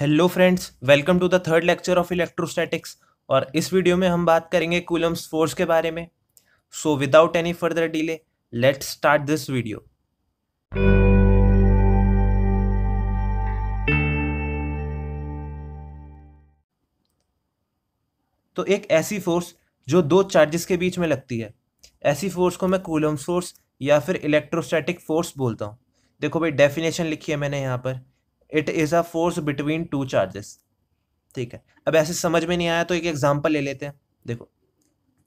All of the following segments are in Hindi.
hello friends welcome to the third lecture of electrostatics और इस वीडियो में हम बात करेंगे कूलम्स फोर्स के बारे में so without any further delay let's start this video तो एक ऐसी फोर्स जो दो चार्जेस के बीच में लगती है ऐसी फोर्स को मैं कूलम्स फोर्स या फिर इलेक्ट्रोस्टैटिक फोर्स बोलता हूँ देखो भाई डेफिनेशन लिखी है मैंने यहाँ पर it is a force between two charges ठीक है अब ऐसे समझ में नहीं आया तो एक एग्जाम्पल ले लेते हैं देखो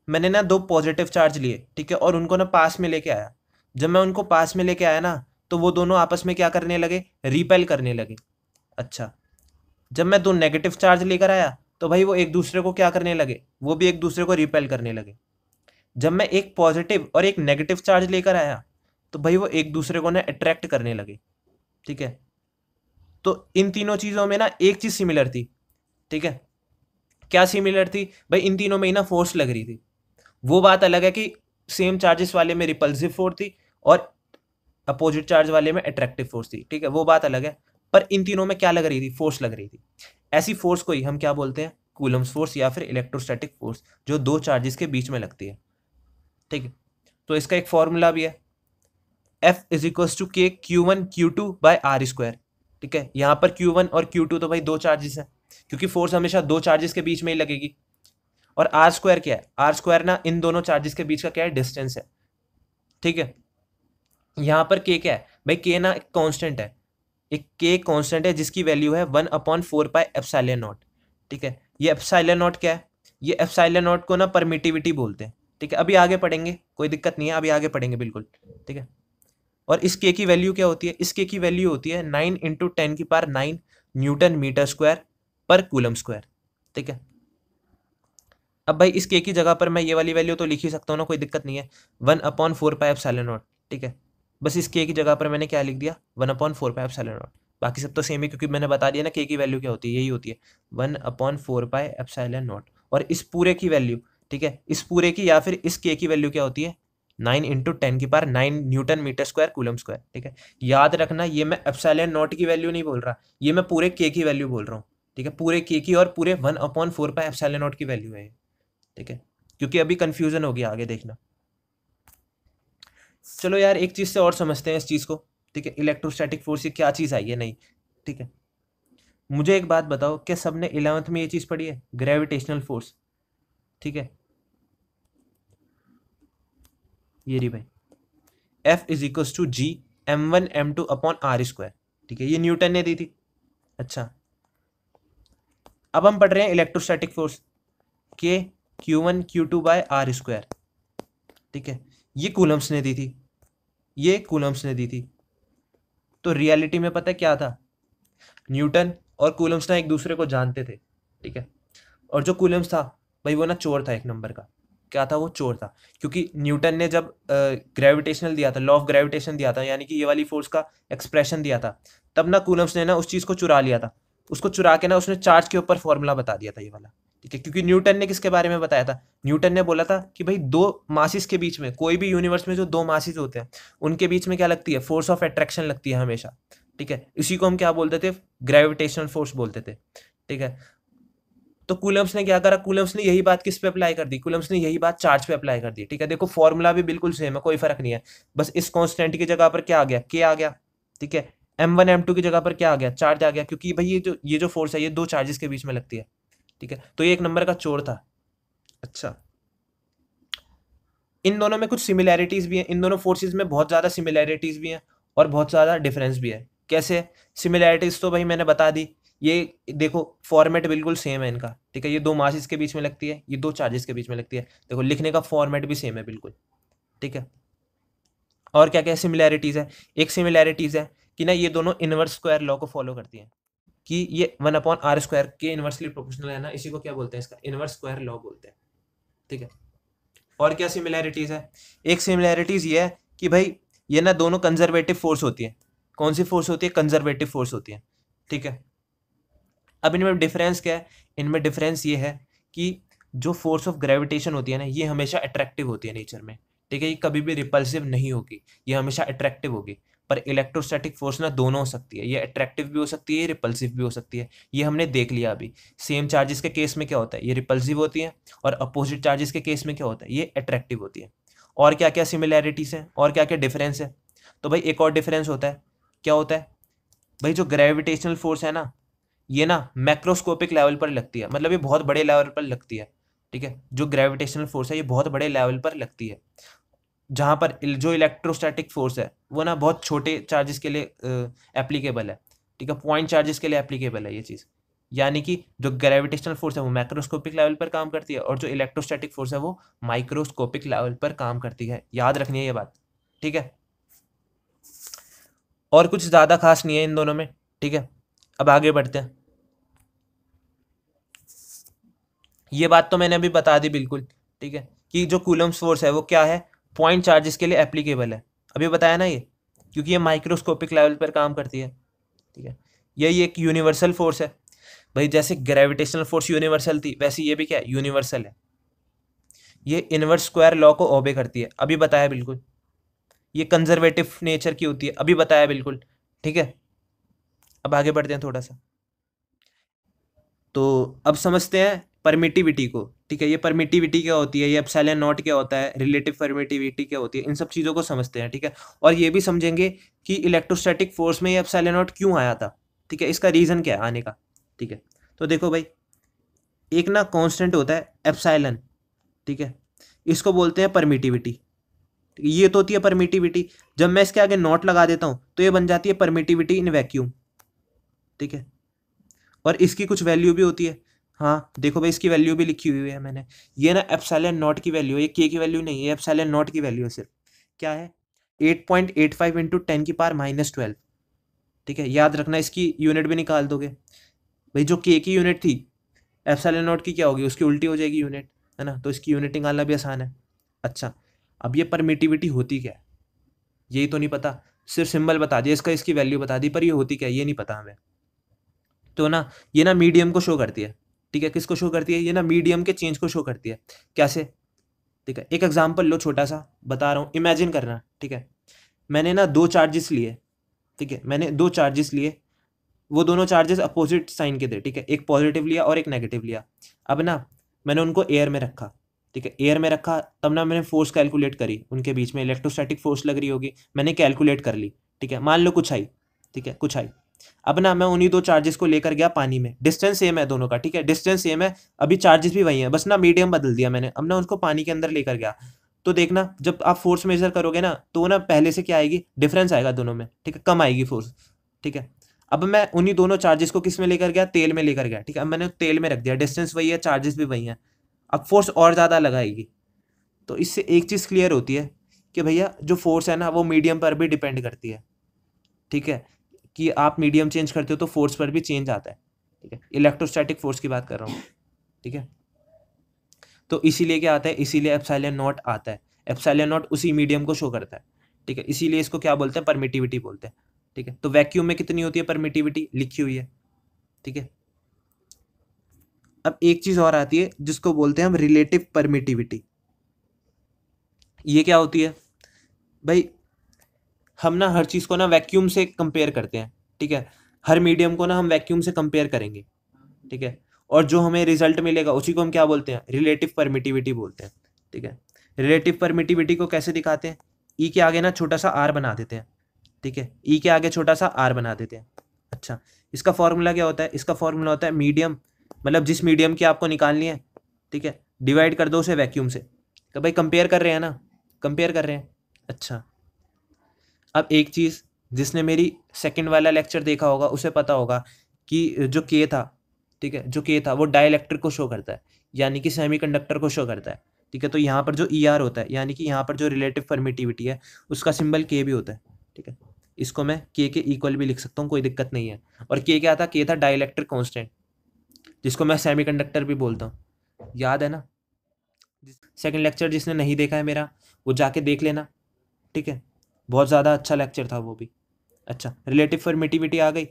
मैंने ना दो पॉजिटिव चार्ज लिए ठीक है और उनको ना पास में लेके आया जब मैं उनको पास में लेके आया ना तो वो दोनों आपस में क्या करने लगे रिपेल करने लगे अच्छा जब मैं दो नेगेटिव चार्ज लेकर आया तो भाई वो एक दूसरे को क्या करने लगे वो भी एक दूसरे को रिपेल करने लगे जब मैं एक पॉजिटिव और एक नेगेटिव चार्ज लेकर आया तो भाई वो एक दूसरे को ना अट्रैक्ट करने लगे ठीक है तो इन तीनों चीज़ों में ना एक चीज़ सिमिलर थी ठीक है क्या सिमिलर थी भाई इन तीनों में ही ना फोर्स लग रही थी वो बात अलग है कि सेम चार्जेस वाले में रिपल्सिव फोर्स थी और अपोजिट चार्ज वाले में अट्रैक्टिव फोर्स थी ठीक है वो बात अलग है पर इन तीनों में क्या लग रही थी फोर्स लग रही थी ऐसी फोर्स को ही हम क्या बोलते हैं कूलम्स फोर्स या फिर इलेक्ट्रोस्टैटिक फोर्स जो दो चार्जेस के बीच में लगती है ठीक है तो इसका एक फॉर्मूला भी है F is equals to K Q one Q two by R square ठीक है यहाँ पर क्यू वन और क्यू टू तो भाई दो चार्जेस हैं क्योंकि फोर्स हमेशा दो चार्जेस के बीच में ही लगेगी और आर स्क्वायर क्या है आर स्क्वायर ना इन दोनों चार्जेस के बीच का क्या है डिस्टेंस है ठीक है यहाँ पर के क्या है भाई के ना एक कॉन्स्टेंट है एक के कॉन्स्टेंट है जिसकी वैल्यू है one upon four pi epsilon naught ठीक है ये एफसाइले नॉट क्या है ये एफसाइले नॉट को ना परमिटिविटी बोलते हैं ठीक है अभी आगे पढ़ेंगे कोई दिक्कत नहीं है अभी आगे पढ़ेंगे बिल्कुल ठीक है और इस के की वैल्यू क्या होती है इस के की वैल्यू होती है नाइन इंटू टेन की पार नाइन न्यूटन मीटर स्क्वायर पर कूलम स्क्वायर ठीक है अब भाई इस के की जगह पर मैं ये वाली वैल्यू तो लिख ही सकता हूँ ना कोई दिक्कत नहीं है one upon four pi epsilon naught ठीक है बस इस के की जगह पर मैंने क्या लिख दिया one upon four pi epsilon naught बाकी सब तो सेम ही क्योंकि मैंने बता दिया ना के की वैल्यू क्या होती है यही होती है one upon four pi epsilon naught और इस पूरे की वैल्यू ठीक है इस पूरे की या फिर इस के की वैल्यू क्या होती है नाइन इंटू टेन की पार nine newton metre square coulomb square ठीक है याद रखना ये मैं एप्सैलियन नॉट की वैल्यू नहीं बोल रहा ये मैं पूरे के की वैल्यू बोल रहा हूँ ठीक है पूरे के की और पूरे one upon four pi epsilon naught की वैल्यू है ठीक है क्योंकि अभी कन्फ्यूजन होगी आगे देखना चलो यार एक चीज़ से और समझते हैं इस चीज़ को ठीक है इलेक्ट्रोस्टैटिक फोर्स ये क्या चीज़ आई है नहीं ठीक है मुझे एक बात बताओ क्या सबने इलेवंथ में ये चीज़ पढ़ी है ग्रेविटेशनल फोर्स ठीक है ये रही भाई F is equal to G M one M two upon R square ठीक है ये न्यूटन ने दी थी अच्छा अब हम पढ़ रहे हैं इलेक्ट्रोस्टैटिक फोर्स के Q one Q two by R square ठीक है ये कूलम्स ने दी थी ये कूलम्स ने दी थी तो रियलिटी में पता है क्या था न्यूटन और कूलम्स ना एक दूसरे को जानते थे ठीक है और जो कूलम्स था भाई वो ना चोर था एक नंबर का क्या था वो चोर था क्योंकि न्यूटन ने जब ग्रेविटेशनल दिया था लॉ ऑफ ग्रेविटेशन दिया था यानी कि ये वाली फोर्स का एक्सप्रेशन दिया था तब ना कूलम्स ने ना उस चीज़ को चुरा लिया था उसको चुरा के ना उसने चार्ज के ऊपर फॉर्मूला बता दिया था ये वाला ठीक है क्योंकि न्यूटन ने किसके बारे में बताया था न्यूटन ने बोला था कि भाई दो मासिस के बीच में कोई भी यूनिवर्स में जो दो मासिस होते हैं उनके बीच में क्या लगती है फोर्स ऑफ अट्रैक्शन लगती है हमेशा ठीक है इसी को हम क्या बोलते थे ग्रेविटेशनल फोर्स बोलते थे ठीक है तो कूलम्स ने क्या करा कूलम्स ने यही बात किस पे अप्लाई कर दी कूलम्स ने यही बात चार्ज पे अप्लाई कर दी ठीक है देखो फॉर्मूला भी बिल्कुल सेम है कोई फर्क नहीं है बस इस कॉन्स्टेंट की जगह पर क्या आ गया के आ गया ठीक है एम वन एम टू की जगह पर क्या आ गया चार्ज आ गया क्योंकि भाई ये जो ये जो फोर्स है ये दो चार्जेस के बीच में लगती है ठीक है तो ये एक नंबर का चोर था अच्छा इन दोनों में कुछ सिमिलैरिटीज़ भी हैं इन दोनों फोर्सेज में बहुत ज़्यादा सिमिलैरिटीज़ भी हैं और बहुत ज़्यादा डिफरेंस भी है कैसे सिमिलैरिटीज़ तो भाई मैंने बता दी ये देखो फॉर्मेट बिल्कुल सेम है इनका ठीक है ये दो मासिस के बीच में लगती है ये दो चार्जेस के बीच में लगती है देखो लिखने का फॉर्मेट भी सेम है बिल्कुल ठीक है और क्या क्या सिमिलैरिटीज़ है एक सिमिलैरिटीज़ है कि ना ये दोनों इनवर्स स्क्वायर लॉ को फॉलो करती हैं कि ये वन अपॉन आर स्क्वायर के इनवर्सली प्रोपोर्शनल है ना इसी को क्या बोलते हैं इसका इनवर्स स्क्वायर लॉ बोलते हैं ठीक है और क्या सिमिलैरिटीज़ है एक सिमिलैरिटीज़ ये है कि भाई ये ना दोनों कंजर्वेटिव फोर्स होती है कौन सी फोर्स होती है कंजर्वेटिव फोर्स होती है ठीक है अब इनमें डिफरेंस क्या है इनमें डिफरेंस ये है कि जो फोर्स ऑफ ग्रेविटेशन होती है ना ये हमेशा अट्रैक्टिव होती है नेचर में ठीक है ये कभी भी रिपल्सिव नहीं होगी ये हमेशा अट्रैक्टिव होगी पर इलेक्ट्रोस्टैटिक फोर्स ना दोनों हो सकती है ये अट्रैक्टिव भी हो सकती है रिपल्सिव भी हो सकती है ये हमने देख लिया अभी सेम चार्जेस के केस में क्या होता है ये रिपल्सिव होती है और अपोजिट चार्जेस के केस में क्या होता है ये अट्रैक्टिव होती है और क्या क्या सिमिलैरिटीज़ हैं और क्या क्या डिफरेंस है तो भाई एक और डिफरेंस होता है क्या होता है भाई जो ग्रेविटेशनल फोर्स है ना ये ना मैक्रोस्कोपिक लेवल पर लगती है मतलब ये बहुत बड़े लेवल पर लगती है ठीक है जो ग्रेविटेशनल फोर्स है ये बहुत बड़े लेवल पर लगती है जहाँ पर जो इलेक्ट्रोस्टैटिक फोर्स है वो ना बहुत छोटे चार्जेस के लिए एप्लीकेबल है ठीक है पॉइंट चार्जेस के लिए एप्लीकेबल है ये चीज़ यानी कि जो ग्रेविटेशनल फोर्स है वो मैक्रोस्कोपिक लेवल पर काम करती है और जो इलेक्ट्रोस्टैटिक फोर्स है वो माइक्रोस्कोपिक लेवल पर काम करती है याद रखनी है ये बात ठीक है और कुछ ज़्यादा खास नहीं है इन दोनों में ठीक है अब आगे बढ़ते हैं ये बात तो मैंने अभी बता दी बिल्कुल ठीक है कि जो कूलम्स फोर्स है वो क्या है पॉइंट चार्जेस के लिए एप्लीकेबल है अभी बताया ना ये क्योंकि ये माइक्रोस्कोपिक लेवल पर काम करती है ठीक है यही एक यूनिवर्सल फोर्स है भाई जैसे ग्रेविटेशनल फोर्स यूनिवर्सल थी वैसे ये भी क्या है यूनिवर्सल है ये इनवर्स स्क्वायर लॉ को ओबे करती है अभी बताया बिल्कुल ये कंजर्वेटिव नेचर की होती है अभी बताया बिल्कुल ठीक है अब आगे बढ़ते हैं थोड़ा सा तो अब समझते हैं परमिटिविटी को ठीक है ये परमिटिविटी क्या होती है ये एप्साइलन नॉट क्या होता है रिलेटिव परमिटिविटी क्या होती है इन सब चीज़ों को समझते हैं ठीक है और ये भी समझेंगे कि इलेक्ट्रोस्टैटिक फोर्स में ये एप्साइलन नॉट क्यों आया था ठीक है इसका रीज़न क्या है आने का ठीक है तो देखो भाई एक ना कॉन्स्टेंट होता है एप्साइलन ठीक है इसको बोलते हैं परमिटिविटी ये तो होती है परमिटिविटी जब मैं इसके आगे नॉट लगा देता हूँ तो ये बन जाती है परमिटिविटी इन वैक्यूम ठीक है और इसकी कुछ वैल्यू भी होती है हाँ देखो भाई इसकी वैल्यू भी लिखी हुई है मैंने ये ना एप्सैलन नॉट की वैल्यू ये के की वैल्यू नहीं है एप्सैलन नॉट की वैल्यू है सिर्फ क्या है eight point eight five into ten की पार माइनस ट्वेल्व ठीक है याद रखना इसकी यूनिट भी निकाल दोगे भाई जो के की यूनिट थी एप्सैलन नॉट की क्या होगी उसकी उल्टी हो जाएगी यूनिट है ना तो इसकी यूनिट निकालना भी आसान है अच्छा अब ये परमिटिविटी होती क्या है यही तो नहीं पता सिर्फ सिंबल बता दिया इसका इसकी वैल्यू बता दी पर ये होती क्या है ये नहीं पता हमें तो ना ये ना मीडियम को शो करती है ठीक है किसको शो करती है ये ना मीडियम के चेंज को शो करती है कैसे ठीक है एक एग्जाम्पल लो छोटा सा बता रहा हूँ इमेजिन करना ठीक है मैंने ना दो चार्जेस लिए ठीक है मैंने दो चार्जेस लिए वो दोनों चार्जेस अपोजिट साइन के थे ठीक है एक पॉजिटिव लिया और एक नेगेटिव लिया अब ना मैंने उनको एयर में रखा ठीक है एयर में रखा तब ना मैंने फोर्स कैलकुलेट करी उनके बीच में इलेक्ट्रोस्टैटिक फोर्स लग रही होगी मैंने कैलकुलेट कर ली ठीक है मान लो कुछ आई ठीक है कुछ आई अब ना मैं उन्हीं दो चार्जेस को लेकर गया पानी में डिस्टेंस सेम है दोनों का ठीक है डिस्टेंस सेम है अभी चार्जेस भी वही है बस ना मीडियम बदल दिया मैंने अब ना उसको पानी के अंदर लेकर गया तो देखना जब आप फोर्स मेजर करोगे ना तो ना पहले से क्या आएगी डिफरेंस आएगा दोनों में ठीक है कम आएगी फोर्स ठीक है अब मैं उन्हीं दोनों चार्जेस को किस में लेकर गया तेल में लेकर गया ठीक है अब मैंने तेल में रख दिया डिस्टेंस वही है चार्जेस भी वही हैं अब फोर्स और ज़्यादा लगाएगी तो इससे एक चीज़ क्लियर होती है कि भैया जो फोर्स है ना वो मीडियम पर भी डिपेंड करती है ठीक है कि आप मीडियम चेंज करते हो तो फोर्स पर भी चेंज आता है ठीक है इलेक्ट्रोस्टैटिक फोर्स की बात कर रहा हूँ ठीक है तो इसीलिए क्या आता है इसीलिए एप्साइलियन नॉट आता है एप्साइलियन नॉट उसी मीडियम को शो करता है ठीक है इसीलिए इसको क्या बोलते हैं परमिटिविटी बोलते हैं ठीक है तो वैक्यूम में कितनी होती है परमिटिविटी लिखी हुई है ठीक है अब एक चीज और आती है जिसको बोलते हैं हम रिलेटिव परमिटिविटी ये क्या होती है भाई हम ना हर चीज़ को ना वैक्यूम से कंपेयर करते हैं ठीक है हर मीडियम को ना हम वैक्यूम से कंपेयर करेंगे ठीक है और जो हमें रिजल्ट मिलेगा उसी को हम क्या बोलते हैं रिलेटिव परमिटिविटी बोलते हैं ठीक है रिलेटिव परमिटिविटी को कैसे दिखाते हैं ई e के आगे ना छोटा सा आर बना देते हैं ठीक है ई e के आगे छोटा सा आर बना देते हैं अच्छा इसका फॉर्मूला क्या होता है इसका फॉर्मूला होता है मीडियम मतलब जिस मीडियम की आपको निकालनी है ठीक है डिवाइड कर दो उसे वैक्यूम से तो भाई कंपेयर कर रहे हैं ना कंपेयर कर रहे हैं अच्छा अब एक चीज़ जिसने मेरी सेकंड वाला लेक्चर देखा होगा उसे पता होगा कि जो के था ठीक है जो के था वो डाइलेक्ट्रिक को शो करता है यानी कि सेमीकंडक्टर को शो करता है ठीक है तो यहाँ पर जो ई e ER होता है यानी कि यहाँ पर जो रिलेटिव परमिटिविटी है उसका सिंबल के भी होता है ठीक है इसको मैं के के इक्वल भी लिख सकता हूँ कोई दिक्कत नहीं है और के क्या था के था डाइलेक्ट्रिक कॉन्स्टेंट जिसको मैं कंडक्टर भी बोलता हूँ याद है ना सेकेंड लेक्चर जिसने नहीं देखा है मेरा वो जाके देख लेना ठीक है बहुत ज़्यादा अच्छा लेक्चर था वो भी अच्छा रिलेटिव परमिटिविटी आ गई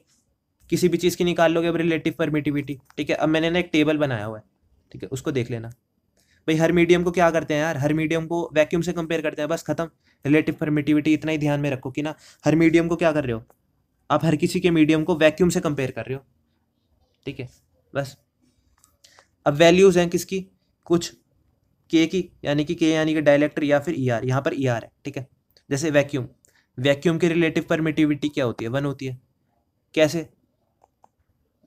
किसी भी चीज़ की निकाल लोगे अब रिलेटिव परमिटिविटी ठीक है अब मैंने ना एक टेबल बनाया हुआ है ठीक है उसको देख लेना भाई हर मीडियम को क्या करते हैं यार हर मीडियम को वैक्यूम से कंपेयर करते हैं बस खत्म रिलेटिव परमिटिविटी इतना ही ध्यान में रखो कि ना हर मीडियम को क्या कर रहे हो आप हर किसी के मीडियम को वैक्यूम से कंपेयर कर रहे हो ठीक है बस अब वैल्यूज़ हैं किसकी कुछ के की यानी कि के यानी कि डायलेक्टर या फिर ई e आर यहाँ पर ई e आर है ठीक है जैसे वैक्यूम वैक्यूम की रिलेटिव परमिटिविटी क्या होती है वन होती है कैसे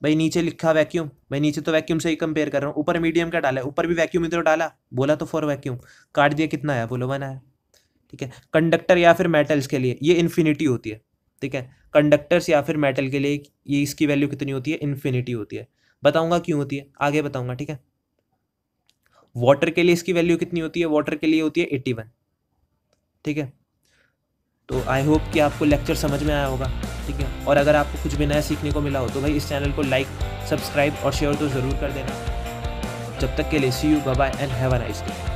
भाई नीचे लिखा वैक्यूम भाई नीचे तो वैक्यूम से ही कंपेयर कर रहा हूँ ऊपर मीडियम का डाला है ऊपर भी वैक्यूम इधर डाला बोला तो फॉर वैक्यूम काट दिया कितना आया बोलो वन आया ठीक है कंडक्टर या फिर मेटल्स के लिए ये इन्फिनिटी होती है ठीक है कंडक्टर्स या फिर मेटल के लिए ये इसकी वैल्यू कितनी होती है इन्फिनिटी होती है बताऊंगा क्यों होती है आगे बताऊंगा ठीक है वाटर के लिए इसकी वैल्यू कितनी होती है वाटर के लिए होती है एट्टी वन ठीक है तो आई होप कि आपको लेक्चर समझ में आया होगा ठीक है और अगर आपको कुछ भी नया सीखने को मिला हो तो भाई इस चैनल को लाइक सब्सक्राइब और शेयर तो ज़रूर कर देना जब तक के लिए see you bye and have a nice day